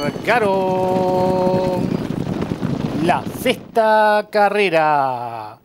largaron la sexta carrera.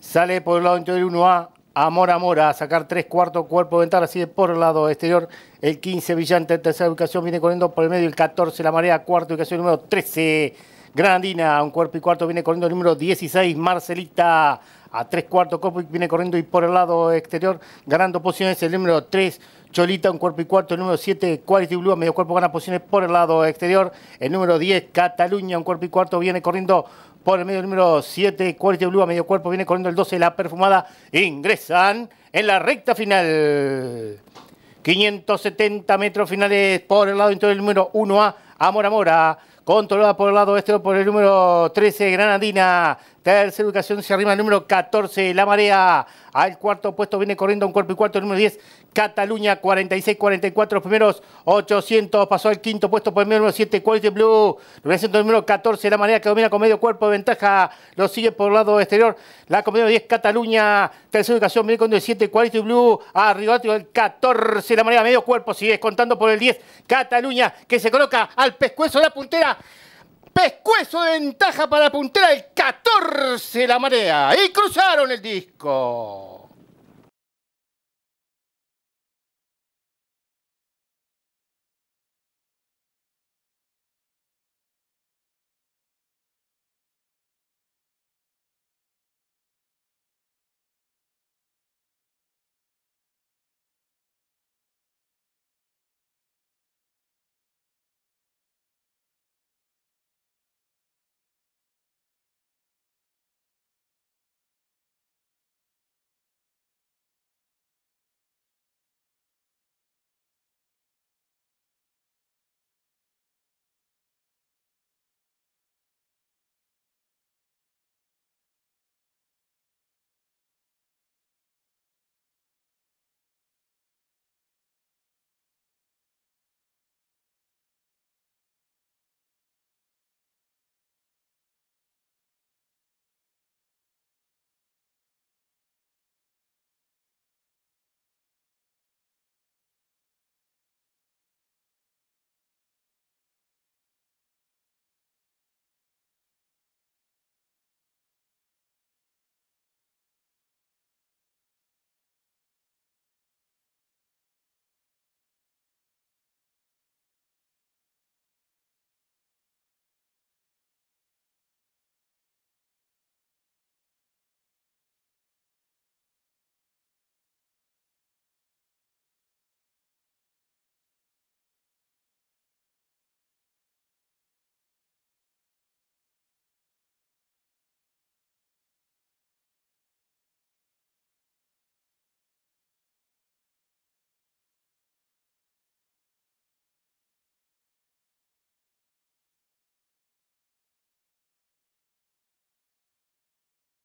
Sale por el lado interior 1A, Amora Mora, a sacar tres cuartos, cuerpo ventana, de por el lado exterior. El 15 brillante tercera ubicación viene corriendo por el medio, el 14 La Marea, cuarta ubicación número 13. Granadina, un cuerpo y cuarto, viene corriendo el número 16, Marcelita a tres cuartos, cuerpo viene corriendo y por el lado exterior, ganando posiciones el número 3, Cholita, un cuerpo y cuarto, el número 7, Quality Blue, a medio cuerpo gana posiciones por el lado exterior, el número 10, Cataluña, un cuerpo y cuarto, viene corriendo por el medio el número 7, Quality Blue, a medio cuerpo, viene corriendo el 12, la perfumada, ingresan en la recta final. 570 metros finales por el lado interior el número 1A, Amor mora controlada por el lado este por el número 13, Granadina. Tercera ubicación se arriba el número 14, La Marea. Al cuarto puesto viene corriendo un cuerpo y cuarto, el número 10, Cataluña, 46-44, los primeros 800. Pasó al quinto puesto por el número 7, Quality Blue. el número 14, La Marea, que domina con medio cuerpo de ventaja. Lo sigue por el lado exterior, la comedia 10, Cataluña. Tercera ubicación viene con el 7, Quality Blue. Arriba el 14, La Marea, medio cuerpo, sigue contando por el 10, Cataluña, que se coloca al pescuezo de la puntera pescuezo de ventaja para puntera, al 14 la marea y cruzaron el disco.